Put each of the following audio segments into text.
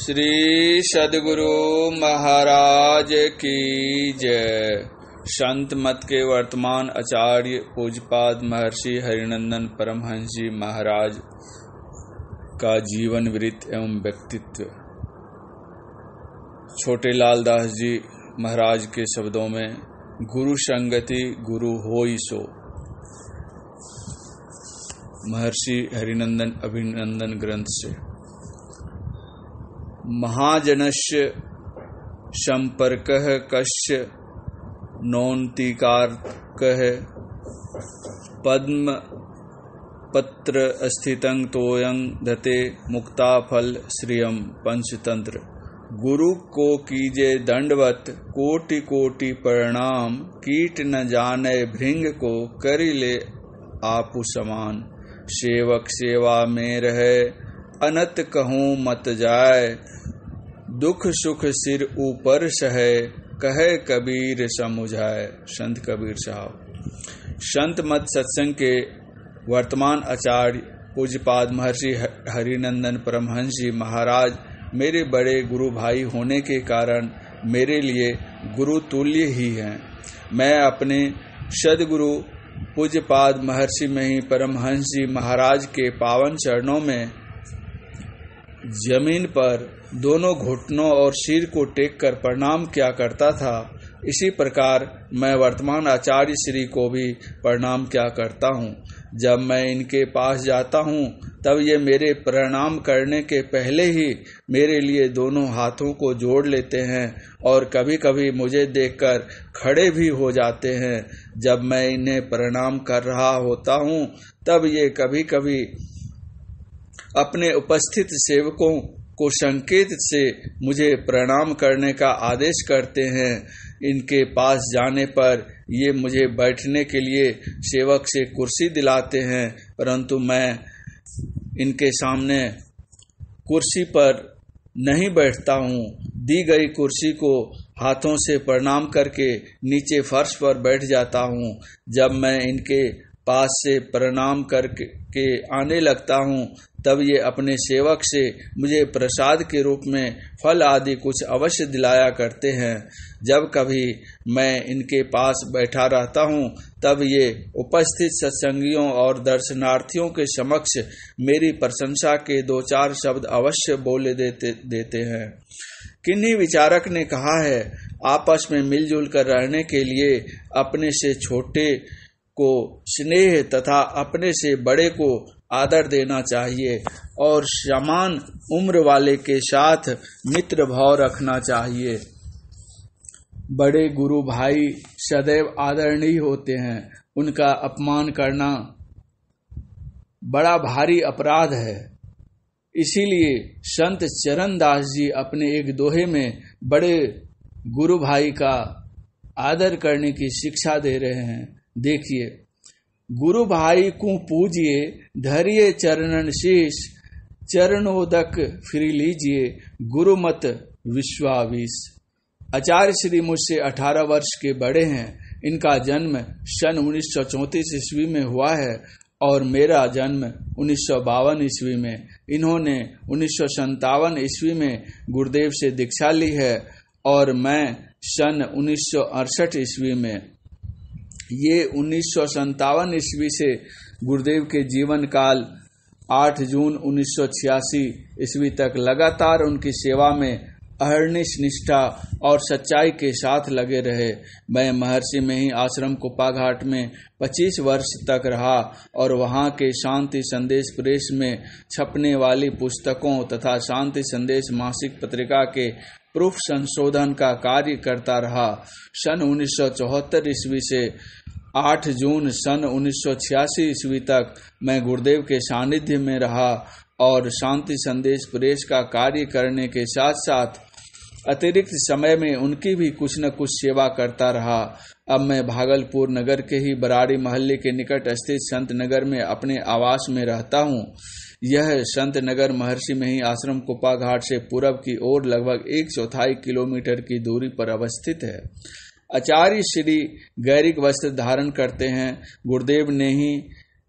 श्री सदगुरु महाराज की जय संत मत के वर्तमान आचार्य पूजपाद महर्षि हरिनंदन परमहंस जी महाराज का जीवन वृत्त एवं व्यक्तित्व छोटे लाल दास जी महाराज के शब्दों में गुरु संगति गुरु होई सो महर्षि हरिनंदन अभिनंदन ग्रंथ से महाजनश संपर्क कश्य नौन्तिकार्कः पद्म पत्र स्थितंग तोयंग धते फल श्रियम पंचतंत्र गुरु को कीजे दंडवत कोटि कोटि प्रणाम कीट न जाने भृंग को करिले आपु समान सेवक सेवा में रहे अनत कहूँ मत जाय दुख सुख सिर ऊपर सहे कहे कबीर समुझाए संत कबीर साहब संत मत सत्संग के वर्तमान आचार्य पूज्यपाद महर्षि हरिनंदन परमहंस जी महाराज मेरे बड़े गुरु भाई होने के कारण मेरे लिए गुरु तुल्य ही हैं मैं अपने सदगुरु पूज्यपाद महर्षि में ही परमहंस जी महाराज के पावन चरणों में जमीन पर दोनों घुटनों और शीर को टेक कर प्रणाम किया करता था इसी प्रकार मैं वर्तमान आचार्य श्री को भी प्रणाम क्या करता हूँ जब मैं इनके पास जाता हूँ तब ये मेरे प्रणाम करने के पहले ही मेरे लिए दोनों हाथों को जोड़ लेते हैं और कभी कभी मुझे देखकर खड़े भी हो जाते हैं जब मैं इन्हें प्रणाम कर रहा होता हूँ तब ये कभी कभी अपने उपस्थित सेवकों को संकेत से मुझे प्रणाम करने का आदेश करते हैं इनके पास जाने पर ये मुझे बैठने के लिए सेवक से कुर्सी दिलाते हैं परंतु मैं इनके सामने कुर्सी पर नहीं बैठता हूँ दी गई कुर्सी को हाथों से प्रणाम करके नीचे फर्श पर बैठ जाता हूँ जब मैं इनके पास से प्रणाम करके आने लगता हूँ तब ये अपने सेवक से मुझे प्रसाद के रूप में फल आदि कुछ अवश्य दिलाया करते हैं जब कभी मैं इनके पास बैठा रहता हूँ तब ये उपस्थित सत्संगियों और दर्शनार्थियों के समक्ष मेरी प्रशंसा के दो चार शब्द अवश्य बोले देते देते हैं किन्हीं विचारक ने कहा है आपस में मिलजुल कर रहने के लिए अपने से छोटे को स्नेह तथा अपने से बड़े को आदर देना चाहिए और समान उम्र वाले के साथ मित्र भाव रखना चाहिए बड़े गुरु भाई सदैव आदरणीय होते हैं उनका अपमान करना बड़ा भारी अपराध है इसीलिए संत चरण दास जी अपने एक दोहे में बड़े गुरु भाई का आदर करने की शिक्षा दे रहे हैं देखिए गुरु भाई को पूजिए धरिए चरणन शेष चरणोदक फिर लीजिए गुरुमत विश्वावीस आचार्य श्री मुझसे 18 वर्ष के बड़े हैं इनका जन्म सन उन्नीस ईस्वी में हुआ है और मेरा जन्म उन्नीस ईस्वी में इन्होंने उन्नीस ईस्वी में गुरुदेव से दीक्षा ली है और मैं सन उन्नीस ईस्वी में ये उन्नीस ईस्वी से गुरुदेव के जीवन काल 8 जून उन्नीस ईस्वी तक लगातार उनकी सेवा में अहर्निश निष्ठा और सच्चाई के साथ लगे रहे मैं महर्षि में ही आश्रम कुपाघाट में 25 वर्ष तक रहा और वहां के शांति संदेश प्रेस में छपने वाली पुस्तकों तथा शांति संदेश मासिक पत्रिका के प्रूफ संशोधन का कार्य करता रहा सन उन्नीस ईस्वी से 8 जून सन 1986 ईस्वी तक मैं गुरुदेव के सानिध्य में रहा और शांति संदेश प्रेस का कार्य करने के साथ साथ अतिरिक्त समय में उनकी भी कुछ न कुछ सेवा करता रहा अब मैं भागलपुर नगर के ही बराड़ी मोहल्ले के निकट स्थित संत नगर में अपने आवास में रहता हूँ यह संत नगर महर्षि में ही आश्रम कोपा घाट से पूरब की ओर लगभग एक चौथाई किलोमीटर की दूरी पर अवस्थित है आचार्य श्री गैरिक वस्त्र धारण करते हैं गुरुदेव ने ही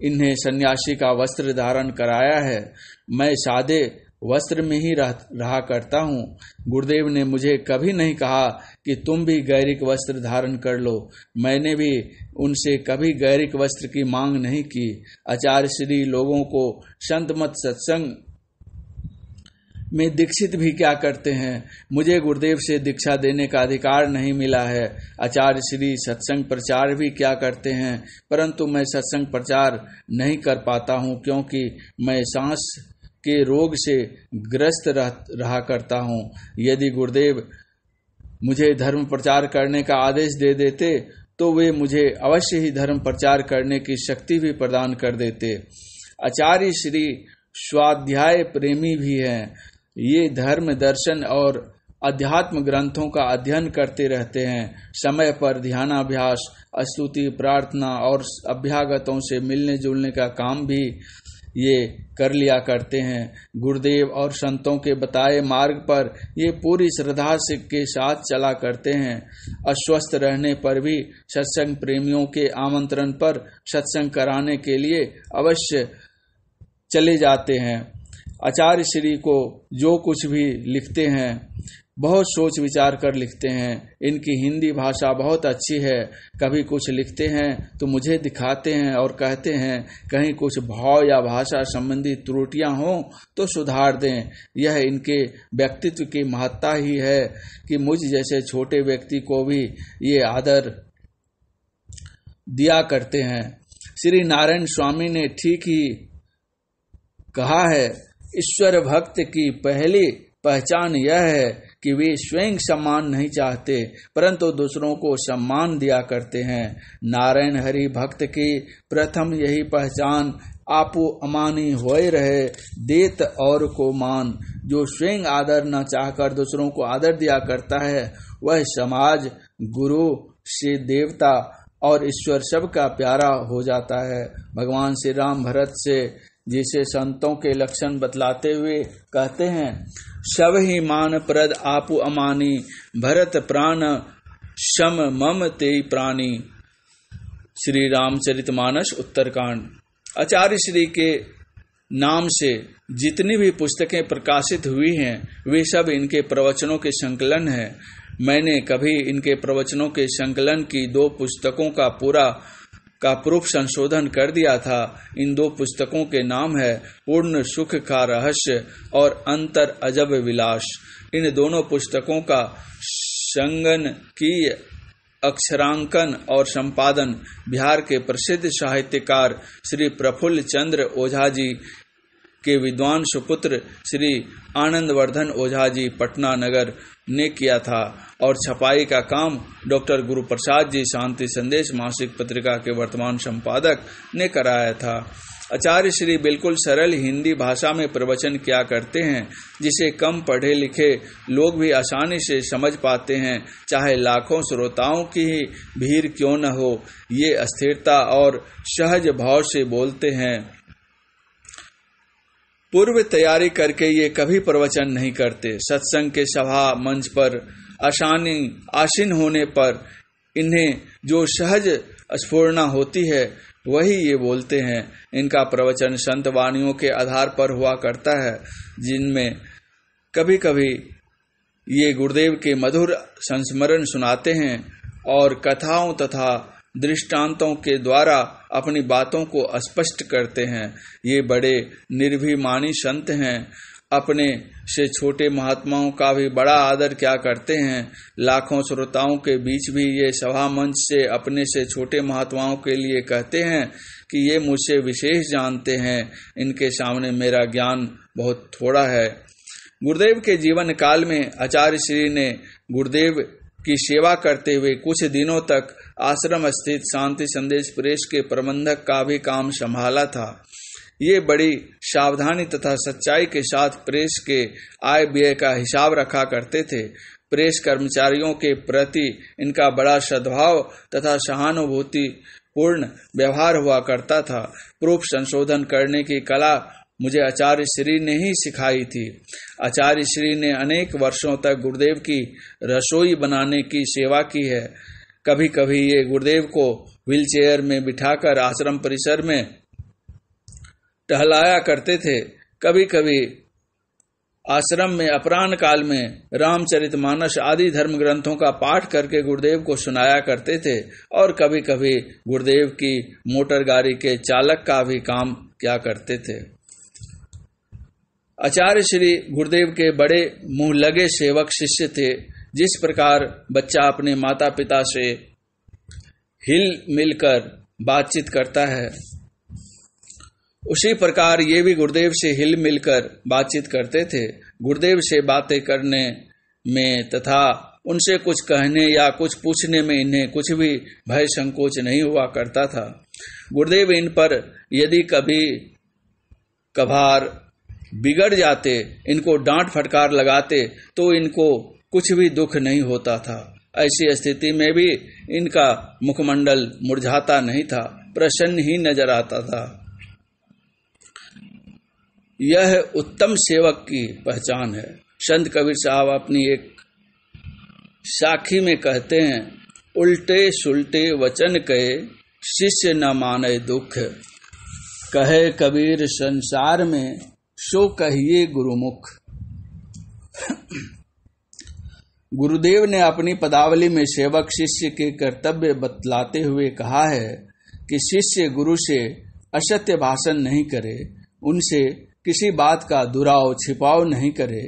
इन्हें सन्यासी का वस्त्र धारण कराया है मैं सादे वस्त्र में ही रह, रहा करता हूँ गुरुदेव ने मुझे कभी नहीं कहा कि तुम भी गैरिक वस्त्र धारण कर लो मैंने भी उनसे कभी गैरिक वस्त्र की मांग नहीं की आचार्य श्री लोगों को संत मत सत्संग में दीक्षित भी क्या करते हैं मुझे गुरुदेव से दीक्षा देने का अधिकार नहीं मिला है आचार्य श्री सत्संग प्रचार भी क्या करते हैं परंतु मैं सत्संग प्रचार नहीं कर पाता हूँ क्योंकि मैं सांस के रोग से ग्रस्त रह, रहा करता हूँ यदि गुरुदेव मुझे धर्म प्रचार करने का आदेश दे देते तो वे मुझे अवश्य ही धर्म प्रचार करने की शक्ति भी प्रदान कर देते आचार्य श्री स्वाध्याय प्रेमी भी हैं ये धर्म दर्शन और अध्यात्म ग्रंथों का अध्ययन करते रहते हैं समय पर ध्यानाभ्यास स्तुति प्रार्थना और अभ्यागतों से मिलने जुलने का काम भी ये कर लिया करते हैं गुरुदेव और संतों के बताए मार्ग पर ये पूरी श्रद्धा से के साथ चला करते हैं अस्वस्थ रहने पर भी सत्संग प्रेमियों के आमंत्रण पर सत्संग कराने के लिए अवश्य चले जाते हैं आचार्य श्री को जो कुछ भी लिखते हैं बहुत सोच विचार कर लिखते हैं इनकी हिंदी भाषा बहुत अच्छी है कभी कुछ लिखते हैं तो मुझे दिखाते हैं और कहते हैं कहीं कुछ भाव या भाषा संबंधी त्रुटियां हों तो सुधार दें यह इनके व्यक्तित्व की महत्ता ही है कि मुझ जैसे छोटे व्यक्ति को भी ये आदर दिया करते हैं श्री नारायण स्वामी ने ठीक ही कहा है ईश्वर भक्त की पहली पहचान यह है कि वे स्वयं सम्मान नहीं चाहते परंतु दूसरों को सम्मान दिया करते हैं नारायण हरि भक्त की प्रथम यही पहचान आपो अमानी होए रहे देत और को मान जो स्वयं आदर न चाहकर दूसरों को आदर दिया करता है वह समाज गुरु से देवता और ईश्वर सब का प्यारा हो जाता है भगवान श्री राम भरत से जिसे संतों के लक्षण बतलाते हुए कहते हैं सब ही मान प्रद आपु अमानी भरत प्राण शम मम ते प्राणी श्री रामचरित मानस उत्तरकांड आचार्य श्री के नाम से जितनी भी पुस्तकें प्रकाशित हुई हैं वे सब इनके प्रवचनों के संकलन है मैंने कभी इनके प्रवचनों के संकलन की दो पुस्तकों का पूरा का प्रूफ संशोधन कर दिया था इन दो पुस्तकों के नाम है पूर्ण सुख का रहस्य और अंतर अजब विलास इन दोनों पुस्तकों का संगन की अक्षरांकन और संपादन बिहार के प्रसिद्ध साहित्यकार श्री प्रफुल्ल चंद्र ओझा जी के विद्वान सुपुत्र श्री आनंदवर्धन ओझा जी पटना नगर ने किया था और छपाई का काम डॉक्टर गुरु प्रसाद जी शांति संदेश मासिक पत्रिका के वर्तमान संपादक ने कराया था आचार्य श्री बिल्कुल सरल हिंदी भाषा में प्रवचन किया करते हैं जिसे कम पढ़े लिखे लोग भी आसानी से समझ पाते हैं चाहे लाखों श्रोताओं की ही भीड़ क्यों न हो ये अस्थिरता और सहज भाव से बोलते हैं पूर्व तैयारी करके ये कभी प्रवचन नहीं करते सत्संग के सभा मंच पर आसानी आसीन होने पर इन्हें जो सहज स्फूर्णा होती है वही ये बोलते हैं इनका प्रवचन संत वाणियों के आधार पर हुआ करता है जिनमें कभी कभी ये गुरुदेव के मधुर संस्मरण सुनाते हैं और कथाओं तथा दृष्टांतों के द्वारा अपनी बातों को स्पष्ट करते हैं ये बड़े निर्भिमानी संत हैं अपने से छोटे महात्माओं का भी बड़ा आदर क्या करते हैं लाखों श्रोताओं के बीच भी ये सभा मंच से अपने से छोटे महात्माओं के लिए कहते हैं कि ये मुझसे विशेष जानते हैं इनके सामने मेरा ज्ञान बहुत थोड़ा है गुरुदेव के जीवन काल में आचार्य श्री ने गुरुदेव की सेवा करते हुए कुछ दिनों तक आश्रम स्थित शांति संदेश प्रेस के प्रबंधक का भी काम संभाला था ये बड़ी सावधानी तथा सच्चाई के साथ प्रेस के आय व्यय का हिसाब रखा करते थे प्रेस कर्मचारियों के प्रति इनका बड़ा सद्भाव तथा सहानुभूति पूर्ण व्यवहार हुआ करता था प्रूफ संशोधन करने की कला मुझे आचार्य श्री ने ही सिखाई थी आचार्य श्री ने अनेक वर्षों तक गुरुदेव की रसोई बनाने की सेवा की है कभी कभी ये गुरुदेव को चेयर में बिठाकर आश्रम परिसर में टहलाया करते थे कभी कभी आश्रम में अपराह काल में रामचरित मानस आदि धर्म ग्रंथों का पाठ करके गुरुदेव को सुनाया करते थे और कभी कभी गुरुदेव की मोटर गाड़ी के चालक का भी काम क्या करते थे आचार्य श्री गुरुदेव के बड़े मुंह लगे सेवक शिष्य थे जिस प्रकार बच्चा अपने माता पिता से हिल मिलकर बातचीत करता है उसी प्रकार ये भी गुरुदेव से हिल मिलकर बातचीत करते थे गुरुदेव से बातें करने में तथा उनसे कुछ कहने या कुछ पूछने में इन्हें कुछ भी भय संकोच नहीं हुआ करता था गुरुदेव इन पर यदि कभी कभार बिगड़ जाते इनको डांट फटकार लगाते तो इनको कुछ भी दुख नहीं होता था ऐसी स्थिति में भी इनका मुखमंडल मुरझाता नहीं था प्रसन्न ही नजर आता था यह उत्तम सेवक की पहचान है संत कबीर साहब अपनी एक साखी में कहते हैं उल्टे सुलटे वचन कहे शिष्य न माने दुख कहे कबीर संसार में सो कहिए गुरुमुख गुरुदेव ने अपनी पदावली में सेवक शिष्य के कर्तव्य बतलाते हुए कहा है कि शिष्य गुरु से असत्य भाषण नहीं करे उनसे किसी बात का दुराव छिपाव नहीं करे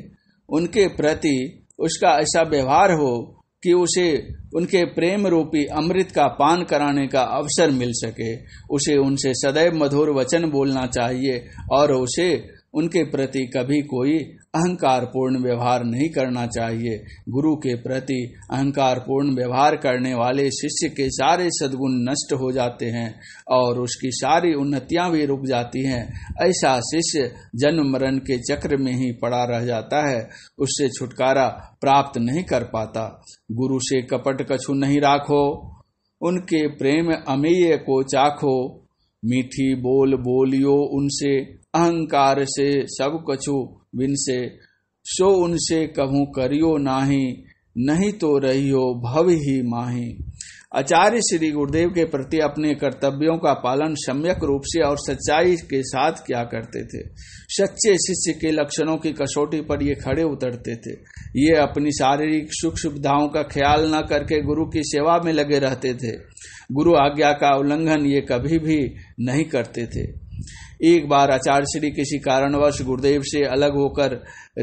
उनके प्रति उसका ऐसा व्यवहार हो कि उसे उनके प्रेम रूपी अमृत का पान कराने का अवसर मिल सके उसे उनसे सदैव मधुर वचन बोलना चाहिए और उसे उनके प्रति कभी कोई अहंकार पूर्ण व्यवहार नहीं करना चाहिए गुरु के प्रति अहंकार पूर्ण व्यवहार करने वाले शिष्य के सारे सदगुण नष्ट हो जाते हैं और उसकी सारी उन्नतियां भी रुक जाती हैं ऐसा शिष्य जन्म मरण के चक्र में ही पड़ा रह जाता है उससे छुटकारा प्राप्त नहीं कर पाता गुरु से कपट कछु नहीं राखो उनके प्रेम अमेय को चाखो मीठी बोल बोलियो उनसे अहंकार से सब कछु बिन से सो उनसे कहूँ करियो नाही नहीं तो रहियो भव ही माही आचार्य श्री गुरुदेव के प्रति अपने कर्तव्यों का पालन सम्यक रूप से और सच्चाई के साथ क्या करते थे सच्चे शिष्य के लक्षणों की कसौटी पर ये खड़े उतरते थे ये अपनी शारीरिक सुख सुविधाओं का ख्याल न करके गुरु की सेवा में लगे रहते थे गुरु आज्ञा का उल्लंघन ये कभी भी नहीं करते थे एक बार आचार्य श्री किसी कारणवश गुरुदेव से अलग होकर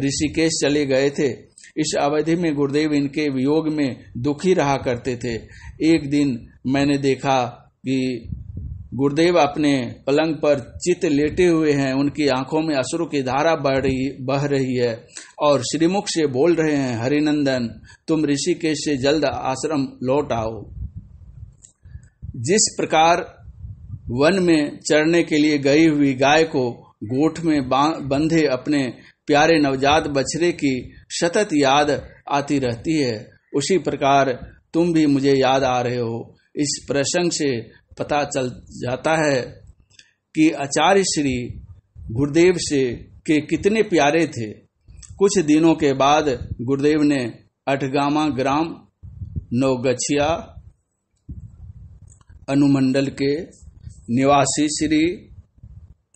ऋषिकेश चले गए थे इस अवधि में गुरुदेव इनके वियोग में दुखी रहा करते थे एक दिन मैंने देखा कि गुरुदेव अपने पलंग पर चित लेटे हुए हैं उनकी आंखों में अश्रु की धारा बढ़ रही बह रही है और श्रीमुख से बोल रहे हैं हरिनंदन तुम ऋषिकेश से जल्द आश्रम लौट आओ जिस प्रकार वन में चरने के लिए गई हुई गाय को गोठ में बंधे अपने प्यारे नवजात बछड़े की सतत याद आती रहती है उसी प्रकार तुम भी मुझे याद आ रहे हो इस प्रसंग से पता चल जाता है कि आचार्य श्री गुरुदेव से के कितने प्यारे थे कुछ दिनों के बाद गुरुदेव ने अठगामा ग्राम नौगछिया अनुमंडल के निवासी श्री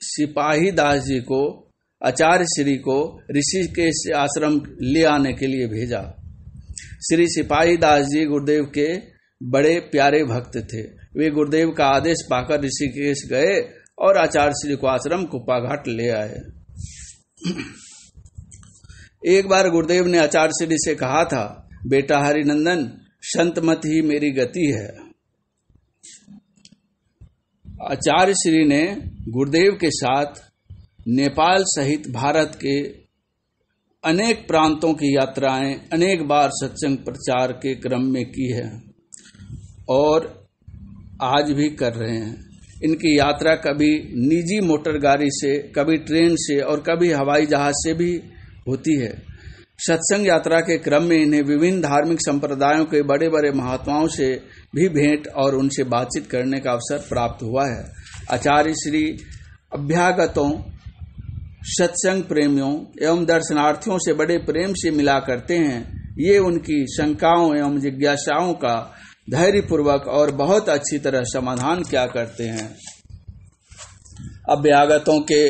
सिपाही दास जी को आचार्य श्री को ऋषिकेश आश्रम ले आने के लिए भेजा श्री सिपाही दास जी गुरुदेव के बड़े प्यारे भक्त थे वे गुरुदेव का आदेश पाकर ऋषिकेश गए और आचार्य श्री को आश्रम कुपाघाट ले आए एक बार गुरुदेव ने आचार्य श्री से कहा था बेटा हरिनंदन संत मत ही मेरी गति है आचार्य श्री ने गुरुदेव के साथ नेपाल सहित भारत के अनेक प्रांतों की यात्राएं अनेक बार सत्संग प्रचार के क्रम में की है और आज भी कर रहे हैं इनकी यात्रा कभी निजी मोटर गाड़ी से कभी ट्रेन से और कभी हवाई जहाज से भी होती है सत्संग यात्रा के क्रम में इन्हें विभिन्न धार्मिक संप्रदायों के बड़े बड़े महात्माओं से भी भेंट और उनसे बातचीत करने का अवसर प्राप्त हुआ है आचार्य श्री अभ्यागतों सत्संग प्रेमियों एवं दर्शनार्थियों से बड़े प्रेम से मिला करते हैं ये उनकी शंकाओं एवं जिज्ञासाओं का धैर्य पूर्वक और बहुत अच्छी तरह समाधान क्या करते हैं अभ्यागतों के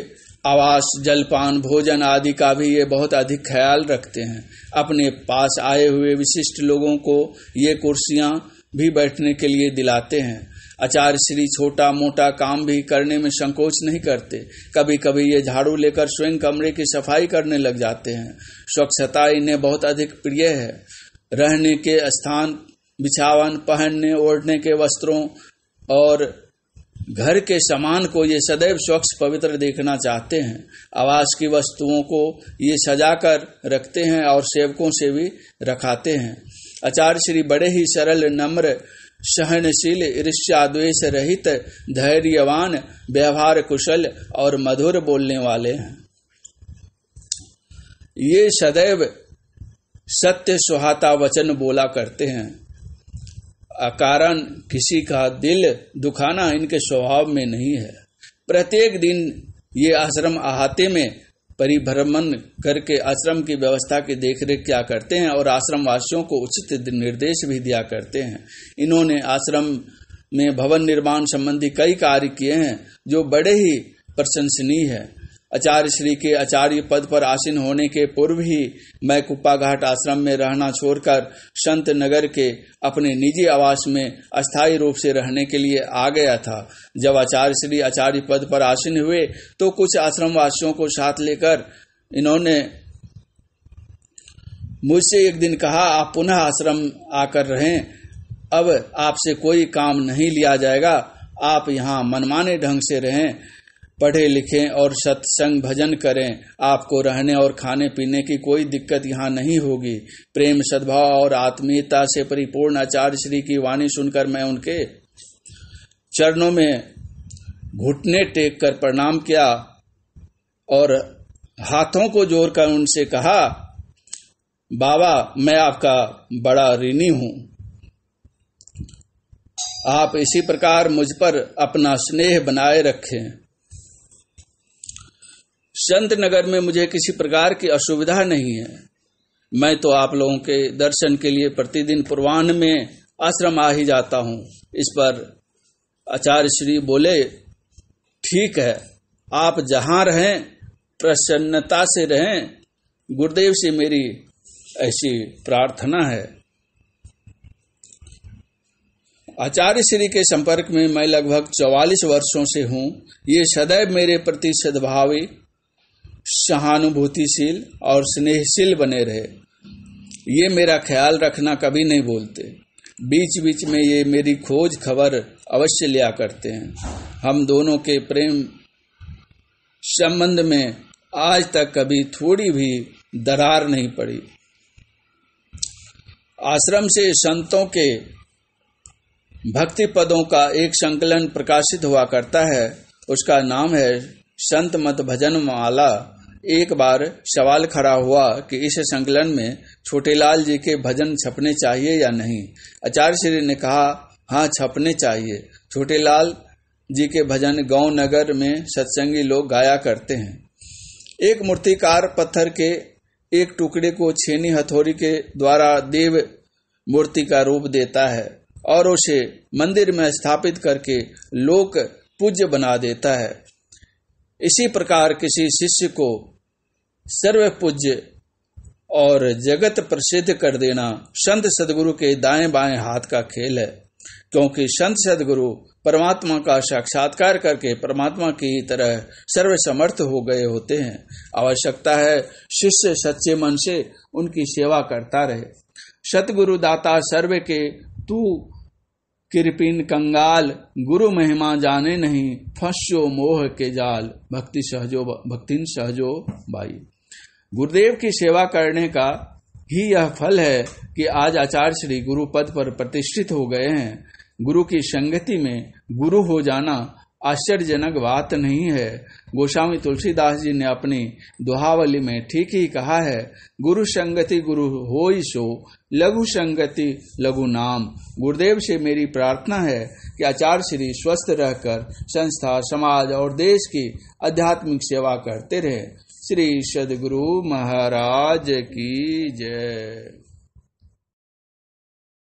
आवास जलपान भोजन आदि का भी ये बहुत अधिक ख्याल रखते हैं अपने पास आए हुए विशिष्ट लोगों को ये कुर्सियाँ भी बैठने के लिए दिलाते हैं आचार्य श्री छोटा मोटा काम भी करने में संकोच नहीं करते कभी कभी ये झाड़ू लेकर स्वयं कमरे की सफाई करने लग जाते हैं स्वच्छता इन्हें बहुत अधिक प्रिय है रहने के स्थान बिछावन पहनने ओढ़ने के वस्त्रों और घर के सामान को ये सदैव स्वच्छ पवित्र देखना चाहते हैं आवास की वस्तुओं को ये सजाकर रखते हैं और सेवकों से भी रखाते हैं आचार्य श्री बड़े ही सरल नम्र सहनशील ईर्ष्याद्वेश रहित धैर्यवान व्यवहार कुशल और मधुर बोलने वाले हैं ये सदैव सत्य सुहाता वचन बोला करते हैं कारण किसी का दिल दुखाना इनके स्वभाव में नहीं है प्रत्येक दिन ये आश्रम अहाते में परिभ्रमण करके आश्रम की व्यवस्था की देखरेख क्या करते हैं और आश्रम वासियों को उचित निर्देश भी दिया करते हैं इन्होंने आश्रम में भवन निर्माण संबंधी कई कार्य किए हैं जो बड़े ही प्रशंसनीय है आचार्य श्री के आचार्य पद पर आसीन होने के पूर्व ही मैं कुप्पा घाट आश्रम में रहना छोड़कर संत नगर के अपने निजी आवास में अस्थायी रूप से रहने के लिए आ गया था जब आचार्य श्री आचार्य पद पर आसीन हुए तो कुछ आश्रम वासियों को साथ लेकर इन्होंने मुझसे एक दिन कहा आप पुनः आश्रम आकर रहें अब आपसे कोई काम नहीं लिया जाएगा आप यहाँ मनमाने ढंग से रहें पढ़े लिखें और सत्संग भजन करें आपको रहने और खाने पीने की कोई दिक्कत यहाँ नहीं होगी प्रेम सद्भाव और आत्मीयता से परिपूर्ण आचार्य श्री की वाणी सुनकर मैं उनके चरणों में घुटने टेक कर प्रणाम किया और हाथों को जोड़कर उनसे कहा बाबा मैं आपका बड़ा ऋणी हूं आप इसी प्रकार मुझ पर अपना स्नेह बनाए रखें संत नगर में मुझे किसी प्रकार की असुविधा नहीं है मैं तो आप लोगों के दर्शन के लिए प्रतिदिन पूर्वान्ह में आश्रम आ ही जाता हूँ इस पर आचार्य श्री बोले ठीक है आप जहां रहें प्रसन्नता से रहें गुरुदेव से मेरी ऐसी प्रार्थना है आचार्य श्री के संपर्क में मैं लगभग 44 वर्षों से हूँ ये सदैव मेरे प्रति सद्भावी सहानुभूतिशील और स्नेहशील बने रहे ये मेरा ख्याल रखना कभी नहीं बोलते बीच बीच में ये मेरी खोज खबर अवश्य लिया करते हैं हम दोनों के प्रेम संबंध में आज तक कभी थोड़ी भी दरार नहीं पड़ी आश्रम से संतों के भक्ति पदों का एक संकलन प्रकाशित हुआ करता है उसका नाम है संत मत भजन माला एक बार सवाल खड़ा हुआ कि इस संकलन में छोटेलाल जी के भजन छपने चाहिए या नहीं आचार्य श्री ने कहा हाँ छपने चाहिए छोटेलाल जी के भजन गांव नगर में सत्संगी लोग गाया करते हैं एक मूर्तिकार पत्थर के एक टुकड़े को छेनी हथौड़ी के द्वारा देव मूर्ति का रूप देता है और उसे मंदिर में स्थापित करके लोक पूज्य बना देता है इसी प्रकार किसी शिष्य को सर्व पूज्य और जगत प्रसिद्ध कर देना संत सदगुरु के दाएं बाएं हाथ का खेल है क्योंकि संत सदगुरु परमात्मा का साक्षात्कार करके परमात्मा की तरह सर्व समर्थ हो गए होते हैं आवश्यकता है शिष्य सच्चे मन से उनकी सेवा करता रहे सतगुरु दाता सर्व के तू किरपिन कंगाल गुरु महिमा जाने नहीं फस्यो मोह के जाल भक्ति सहजो भक्तिन सहजो बाई गुरुदेव की सेवा करने का ही यह फल है कि आज आचार्य श्री गुरु पद पर प्रतिष्ठित हो गए हैं गुरु की संगति में गुरु हो जाना आश्चर्यजनक बात नहीं है गोस्वामी तुलसीदास जी ने अपनी दुहावली में ठीक ही कहा है गुरु संगति गुरु हो सो लघु संगति लघु नाम गुरुदेव से मेरी प्रार्थना है कि आचार्य श्री स्वस्थ रहकर संस्था समाज और देश की आध्यात्मिक सेवा करते रहे श्री सदगुरु महाराज की जय